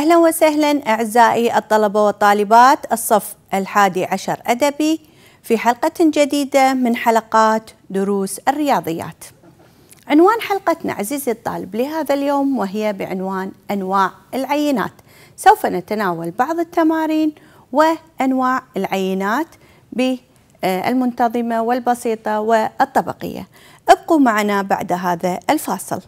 أهلا وسهلا أعزائي الطلبة والطالبات الصف الحادي عشر أدبي في حلقة جديدة من حلقات دروس الرياضيات عنوان حلقتنا عزيزي الطالب لهذا اليوم وهي بعنوان أنواع العينات سوف نتناول بعض التمارين وأنواع العينات بالمنتظمة والبسيطة والطبقية ابقوا معنا بعد هذا الفاصل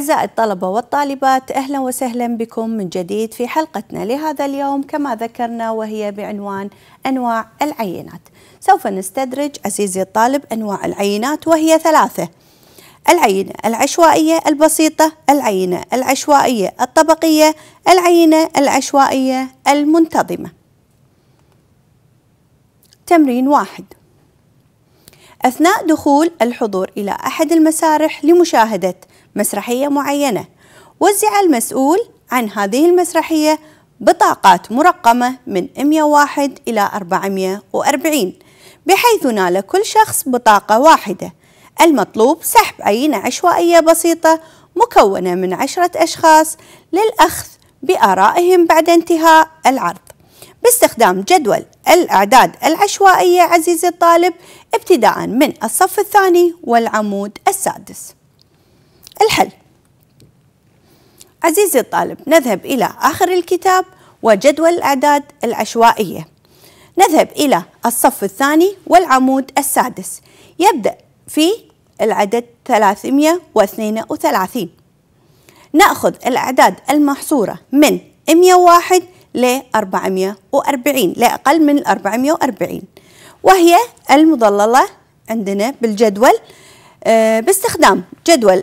أعزائي الطلبة والطالبات أهلا وسهلا بكم من جديد في حلقتنا لهذا اليوم كما ذكرنا وهي بعنوان أنواع العينات سوف نستدرج عزيزي الطالب أنواع العينات وهي ثلاثة العينة العشوائية البسيطة العينة العشوائية الطبقية العينة العشوائية المنتظمة تمرين واحد أثناء دخول الحضور إلى أحد المسارح لمشاهدة مسرحية معينة وزع المسؤول عن هذه المسرحية بطاقات مرقمة من 101 إلى 440 بحيث نال كل شخص بطاقة واحدة المطلوب سحب عينة عشوائية بسيطة مكونة من عشرة أشخاص للأخذ بآرائهم بعد انتهاء العرض باستخدام جدول الأعداد العشوائية عزيزي الطالب ابتداء من الصف الثاني والعمود السادس الحل عزيزي الطالب نذهب إلى آخر الكتاب وجدول الأعداد العشوائية نذهب إلى الصف الثاني والعمود السادس يبدأ في العدد 332 نأخذ الأعداد المحصورة من 101 ل 440 لأقل من 440 وهي المضللة عندنا بالجدول آه، باستخدام جدول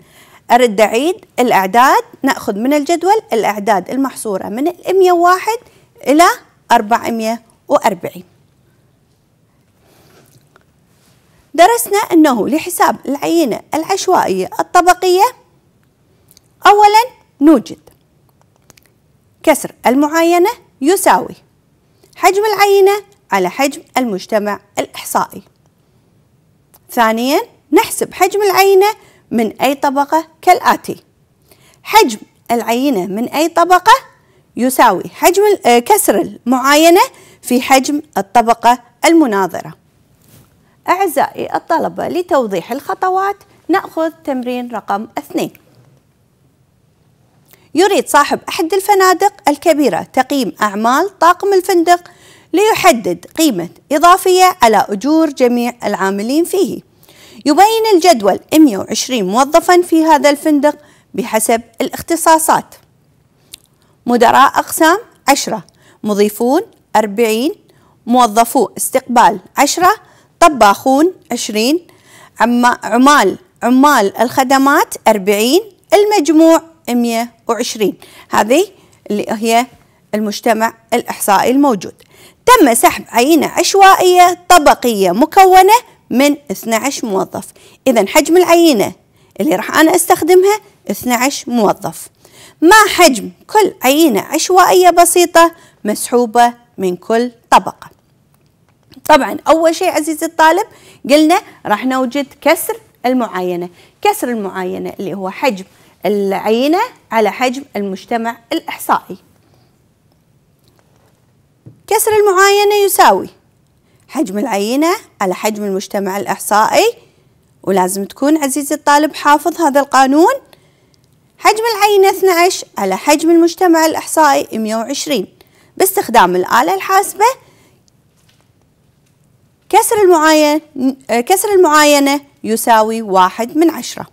أرد أعيد الأعداد نأخذ من الجدول الأعداد المحصورة من 101 إلى 440 درسنا أنه لحساب العينة العشوائية الطبقية أولا نوجد كسر المعاينة يساوي حجم العينة على حجم المجتمع الإحصائي ثانيا نحسب حجم العينة من أي طبقة كالآتي حجم العينة من أي طبقة يساوي حجم آه، كسر المعاينة في حجم الطبقة المناظرة أعزائي الطلبة لتوضيح الخطوات نأخذ تمرين رقم اثنين يريد صاحب أحد الفنادق الكبيرة تقييم أعمال طاقم الفندق ليحدد قيمة إضافية على أجور جميع العاملين فيه يبين الجدول 120 موظفا في هذا الفندق بحسب الاختصاصات مدراء أقسام 10 مضيفون 40 موظفو استقبال 10 طباخون 20 عمال عمال الخدمات 40 المجموع 120 هذه اللي هي المجتمع الإحصائي الموجود تم سحب عينة عشوائية طبقية مكونة من 12 موظف إذا حجم العينة اللي راح أنا أستخدمها 12 موظف ما حجم كل عينة عشوائية بسيطة مسحوبة من كل طبقة طبعا أول شيء عزيزي الطالب قلنا راح نوجد كسر المعاينة كسر المعاينة اللي هو حجم العينة على حجم المجتمع الإحصائي كسر المعاينة يساوي حجم العينة على حجم المجتمع الإحصائي ولازم تكون عزيزي الطالب حافظ هذا القانون حجم العينة 12 على حجم المجتمع الإحصائي 120 باستخدام الآلة الحاسبة كسر المعاينة, كسر المعاينة يساوي واحد من عشرة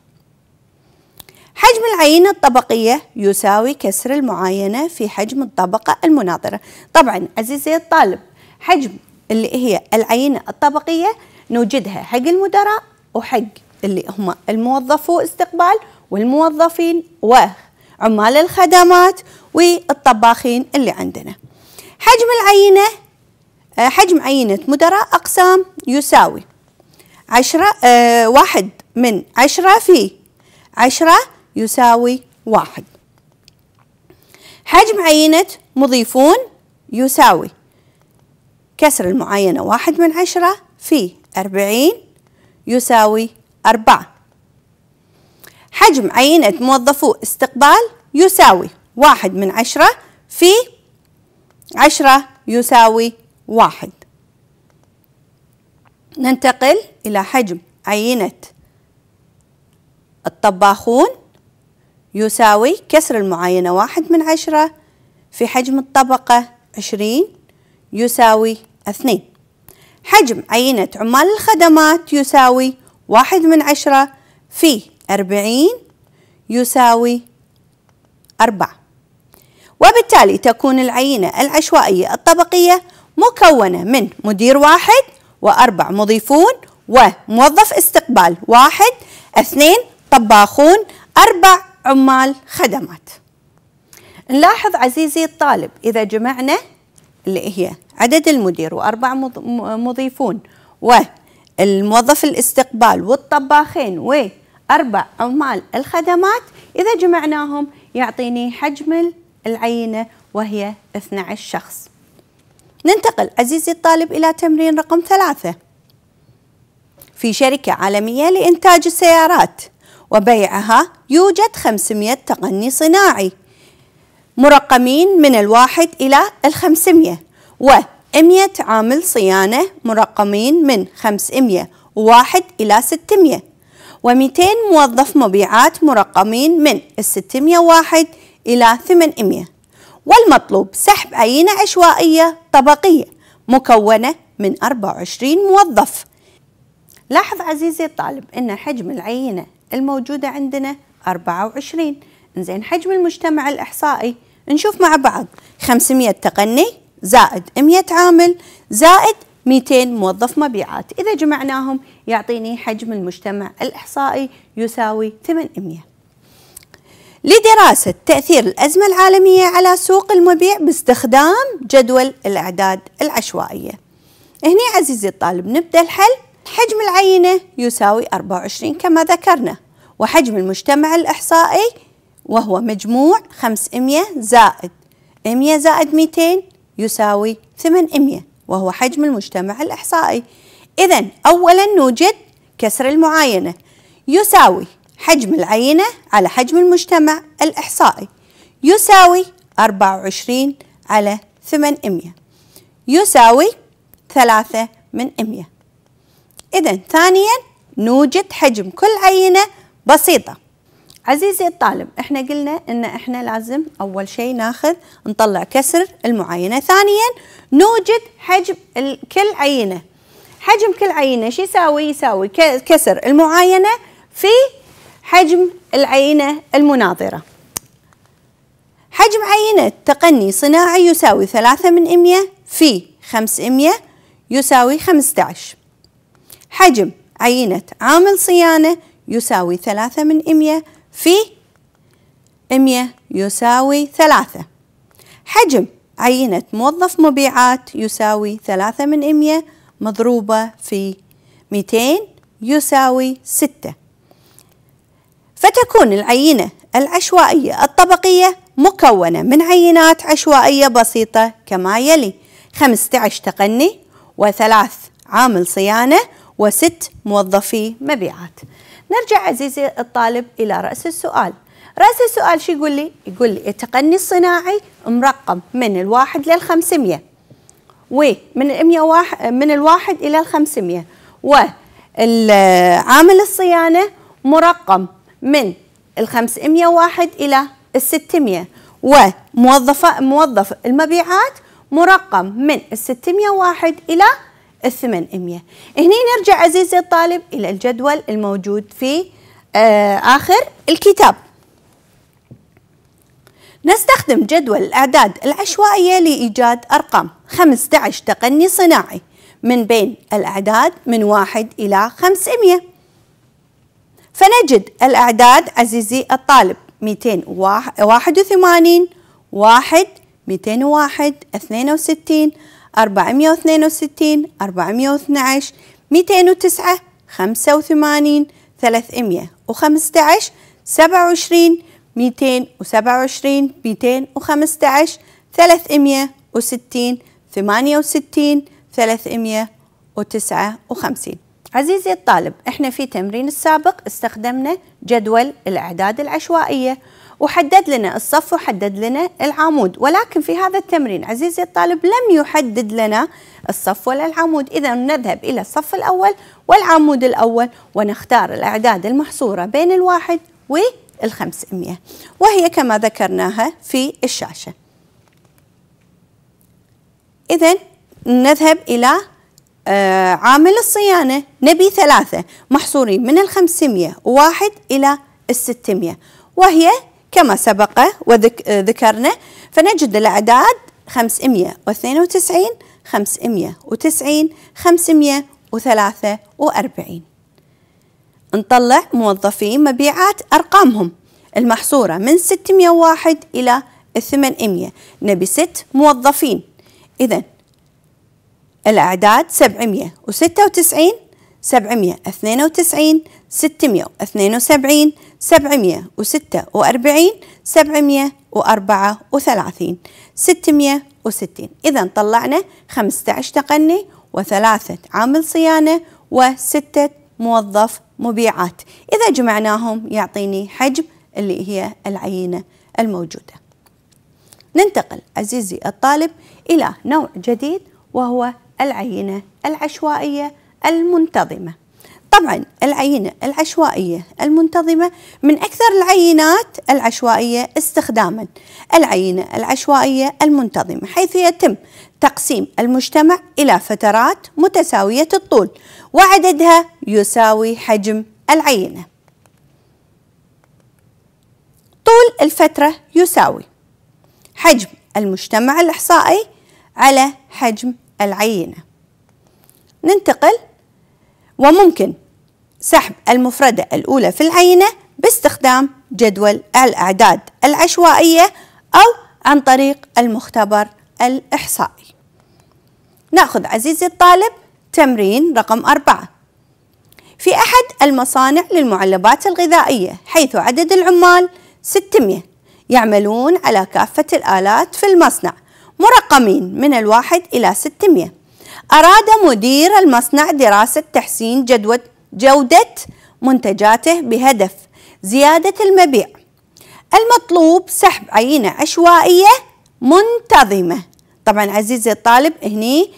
حجم العينة الطبقية يساوي كسر المعاينة في حجم الطبقة المناظرة طبعا عزيزي الطالب حجم اللي هي العينة الطبقية نوجدها حق المدراء وحق اللي هم الموظفو استقبال والموظفين وعمال الخدمات والطباخين اللي عندنا حجم العينة آه، حجم عينة مدراء أقسام يساوي عشرة آه، واحد من عشرة في عشرة يساوي واحد حجم عينة مضيفون يساوي كسر المعاينة واحد من عشرة في أربعين يساوي أربعة حجم عينة موظفو استقبال يساوي واحد من عشرة في عشرة يساوي واحد ننتقل إلى حجم عينة الطباخون يساوي كسر المعاينة واحد من عشرة في حجم الطبقة عشرين يساوي اثنين حجم عينة عمال الخدمات يساوي واحد من عشرة في أربعين يساوي أربعة وبالتالي تكون العينة العشوائية الطبقية مكونة من مدير واحد وأربع مضيفون وموظف استقبال واحد اثنين طباخون أربع عمال خدمات نلاحظ عزيزي الطالب إذا جمعنا اللي هي عدد المدير وأربع مضيفون والموظف الاستقبال والطباخين وأربع عمال الخدمات إذا جمعناهم يعطيني حجم العينة وهي 12 شخص ننتقل عزيزي الطالب إلى تمرين رقم ثلاثة في شركة عالمية لإنتاج السيارات وبيعها يوجد 500 تقني صناعي مرقمين من الواحد إلى الخمسمية و 100 عامل صيانة مرقمين من 501 إلى 600 و200 موظف مبيعات مرقمين من 601 إلى 800 والمطلوب سحب عينة عشوائية طبقية مكونة من 24 موظف لاحظ عزيزي الطالب أن حجم العينة الموجودة عندنا 24 زين حجم المجتمع الإحصائي نشوف مع بعض 500 تقني زائد 100 عامل زائد 200 موظف مبيعات إذا جمعناهم يعطيني حجم المجتمع الإحصائي يساوي 800 لدراسة تأثير الأزمة العالمية على سوق المبيع باستخدام جدول الأعداد العشوائية هنا عزيزي الطالب نبدأ الحل حجم العينة يساوي 24 كما ذكرنا وحجم المجتمع الإحصائي وهو مجموع 500 زائد 100 زائد 200 يساوي 800 وهو حجم المجتمع الإحصائي إذا أولا نوجد كسر المعاينة يساوي حجم العينة على حجم المجتمع الإحصائي يساوي 24 على 800 يساوي 3 من 100 إذا ثانيا نوجد حجم كل عينة بسيطة عزيزي الطالب احنا قلنا ان احنا لازم اول شيء ناخذ نطلع كسر المعاينه ثانيا نوجد حجم كل عينه حجم كل عينه شو يساوي يساوي كسر المعاينه في حجم العينه المناظره حجم عينة تقني صناعي يساوي ثلاثة من مية في خمسمية يساوي عشر حجم عينة عامل صيانة يساوي ثلاثة من مية في 100 يساوي 3 حجم عينة موظف مبيعات يساوي ثلاثة من 100 مضروبة في 200 يساوي 6 فتكون العينة العشوائية الطبقية مكونة من عينات عشوائية بسيطة كما يلي 15 تقني وثلاث عامل صيانة وست موظفي مبيعات نرجع عزيزي الطالب إلى رأس السؤال رأس السؤال شو يقول لي؟ يقول لي التقني الصناعي مرقم من الواحد للخمسمية ومن المية واحد من الواحد إلى الخمسمية وعامل الصيانة مرقم من الخمسمية واحد إلى الستمية وموظف موظف المبيعات مرقم من الستمية واحد إلى 800 هنا نرجع عزيزي الطالب إلى الجدول الموجود في آه، آخر الكتاب نستخدم جدول الأعداد العشوائية لإيجاد أرقام 15 تقني صناعي من بين الأعداد من 1 إلى 500 فنجد الأعداد عزيزي الطالب 281 1 201 62 462 412 209 85 315 27 227 215 360 68 359 عزيزي الطالب احنا في تمرين السابق استخدمنا جدول الاعداد العشوائيه وحدد لنا الصف وحدد لنا العمود ولكن في هذا التمرين عزيزي الطالب لم يحدد لنا الصف ولا العمود إذا نذهب إلى الصف الأول والعمود الأول ونختار الأعداد المحصورة بين الواحد والخمسمائة وهي كما ذكرناها في الشاشة إذا نذهب إلى آه، عامل الصيانة نبي ثلاثة محصورين من الخمسمية واحد إلى الستمية وهي كما سبق وذكرنا فنجد الأعداد 592 590 543 نطلع موظفين مبيعات أرقامهم المحصورة من 601 إلى 800 نبي ست موظفين إذا الأعداد 796 792 672 746 734 660 إذا طلعنا 15 تقني وثلاثة عامل صيانة وستة موظف مبيعات إذا جمعناهم يعطيني حجم اللي هي العينة الموجودة ننتقل عزيزي الطالب إلى نوع جديد وهو العينة العشوائية المنتظمة طبعا العينة العشوائية المنتظمة من أكثر العينات العشوائية استخداما العينة العشوائية المنتظمة حيث يتم تقسيم المجتمع إلى فترات متساوية الطول وعددها يساوي حجم العينة طول الفترة يساوي حجم المجتمع الإحصائي على حجم العينة ننتقل وممكن سحب المفردة الأولى في العينة باستخدام جدول الأعداد العشوائية أو عن طريق المختبر الإحصائي نأخذ عزيزي الطالب تمرين رقم أربعة في أحد المصانع للمعلبات الغذائية حيث عدد العمال 600 يعملون على كافة الآلات في المصنع مرقمين من الواحد إلى 600 أراد مدير المصنع دراسة تحسين جدوة جودة منتجاته بهدف زيادة المبيع المطلوب سحب عينة عشوائية منتظمة طبعا عزيزي الطالب هني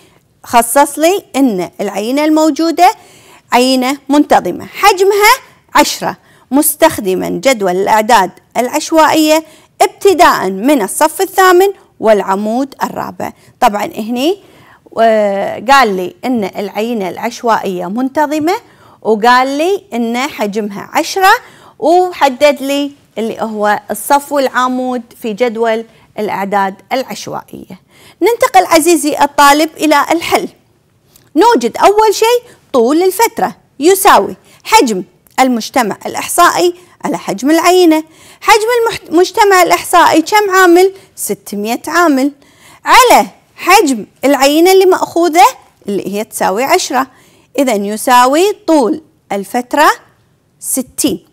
خصص لي أن العينة الموجودة عينة منتظمة حجمها عشرة مستخدما جدول الأعداد العشوائية ابتداء من الصف الثامن والعمود الرابع طبعا هني وقال لي ان العينه العشوائيه منتظمه وقال لي ان حجمها عشرة وحدد لي اللي هو الصف والعمود في جدول الاعداد العشوائيه ننتقل عزيزي الطالب الى الحل نوجد اول شيء طول الفتره يساوي حجم المجتمع الاحصائي على حجم العينه حجم المجتمع الاحصائي كم عامل 600 عامل على حجم العينة اللي مأخوذة اللي هي تساوي عشرة إذا يساوي طول الفترة ستين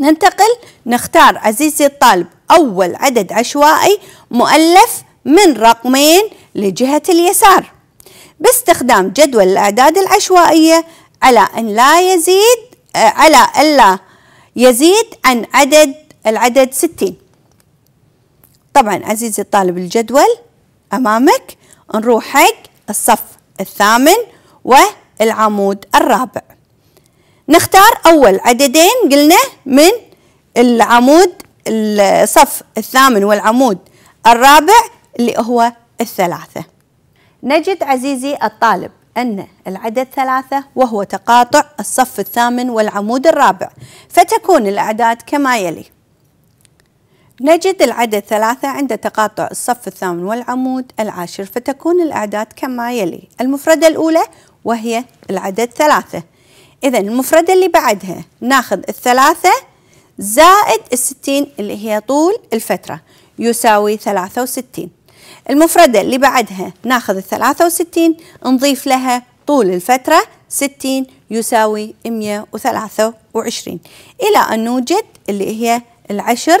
ننتقل نختار عزيزي الطالب أول عدد عشوائي مؤلف من رقمين لجهة اليسار باستخدام جدول الأعداد العشوائية على أن لا يزيد آه، على ألا يزيد عن عدد العدد ستين طبعا عزيزي الطالب الجدول أمامك نروح حق الصف الثامن والعمود الرابع نختار أول عددين قلنا من العمود الصف الثامن والعمود الرابع اللي هو الثلاثة نجد عزيزي الطالب أن العدد ثلاثة وهو تقاطع الصف الثامن والعمود الرابع فتكون الأعداد كما يلي نجد العدد ثلاثة عند تقاطع الصف الثامن والعمود العاشر فتكون الأعداد كما يلي المفردة الأولى وهي العدد ثلاثة إذا المفردة اللي بعدها ناخذ الثلاثة زائد الستين اللي هي طول الفترة يساوي ثلاثة وستين المفردة اللي بعدها ناخذ الثلاثة وستين نضيف لها طول الفترة ستين يساوي مية وثلاثة وعشرين إلى أن نوجد اللي هي العشر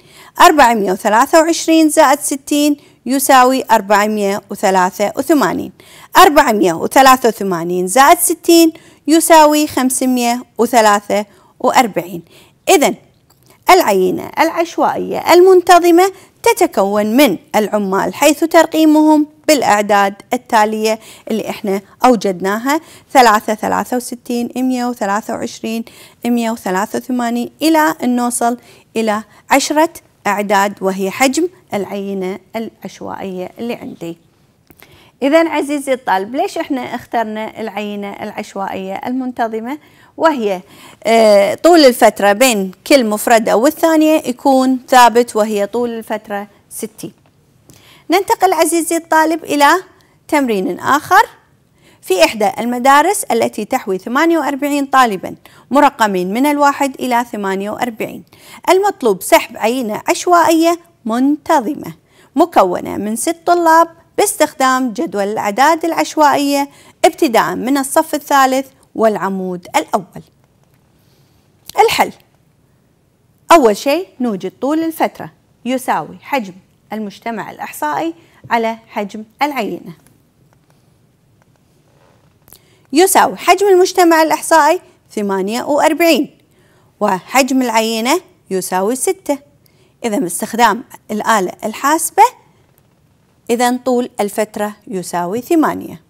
423 زائد 60 يساوي 483 483 زائد 60 يساوي 543 إذا العينة العشوائية المنتظمة تتكون من العمال حيث ترقيمهم بالأعداد التالية اللي احنا أوجدناها 3 63 123 183 إلى أن نوصل إلى 10 إعداد وهي حجم العينة العشوائية اللي عندي إذا عزيزي الطالب ليش احنا اخترنا العينة العشوائية المنتظمة وهي آه، طول الفترة بين كل مفردة والثانية يكون ثابت وهي طول الفترة 60 ننتقل عزيزي الطالب إلى تمرين آخر في إحدى المدارس التي تحوي 48 طالبا مرقمين من الواحد إلى 48 المطلوب سحب عينة عشوائية منتظمة مكونة من ست طلاب باستخدام جدول الأعداد العشوائية ابتداء من الصف الثالث والعمود الأول الحل أول شيء نوجد طول الفترة يساوي حجم المجتمع الإحصائي على حجم العينة يساوي حجم المجتمع الإحصائي 48 وحجم العينة يساوي 6 إذا باستخدام الآلة الحاسبة إذا طول الفترة يساوي 8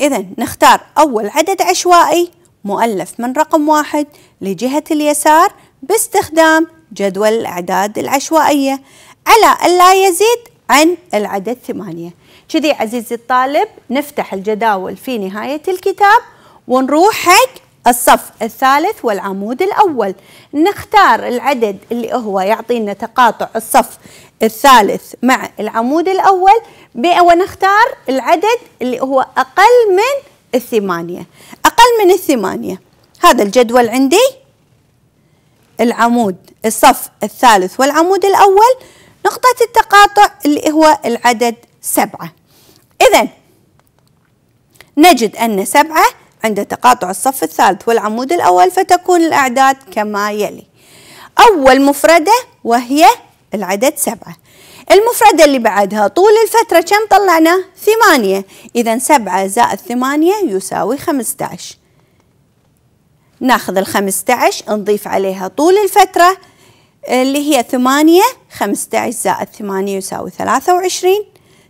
إذا نختار أول عدد عشوائي مؤلف من رقم واحد لجهة اليسار باستخدام جدول الأعداد العشوائية على ألا يزيد عن العدد ثمانية كذي عزيزي الطالب نفتح الجداول في نهاية الكتاب ونروح حق الصف الثالث والعمود الأول نختار العدد اللي هو يعطينا تقاطع الصف الثالث مع العمود الأول ونختار العدد اللي هو أقل من الثمانية أقل من الثمانية هذا الجدول عندي العمود الصف الثالث والعمود الأول نقطة التقاطع اللي هو العدد سبعة إذا نجد أن سبعة عند تقاطع الصف الثالث والعمود الأول فتكون الأعداد كما يلي أول مفردة وهي العدد سبعة المفردة اللي بعدها طول الفترة كم طلعنا؟ ثمانية إذا سبعة زائد ثمانية يساوي خمسة ناخذ الخمسة نضيف عليها طول الفترة اللي هي ثمانية خمسة زائد ثمانية يساوي ثلاثة وعشرين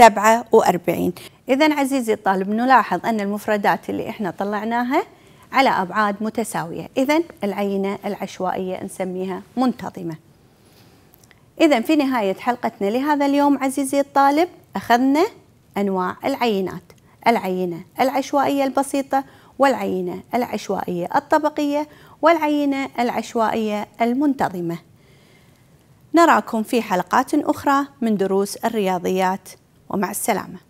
47 إذا عزيزي الطالب نلاحظ أن المفردات اللي إحنا طلعناها على أبعاد متساوية إذا العينة العشوائية نسميها منتظمة إذا في نهاية حلقتنا لهذا اليوم عزيزي الطالب أخذنا أنواع العينات العينة العشوائية البسيطة والعينة العشوائية الطبقية والعينة العشوائية المنتظمة نراكم في حلقات أخرى من دروس الرياضيات ومع السلامه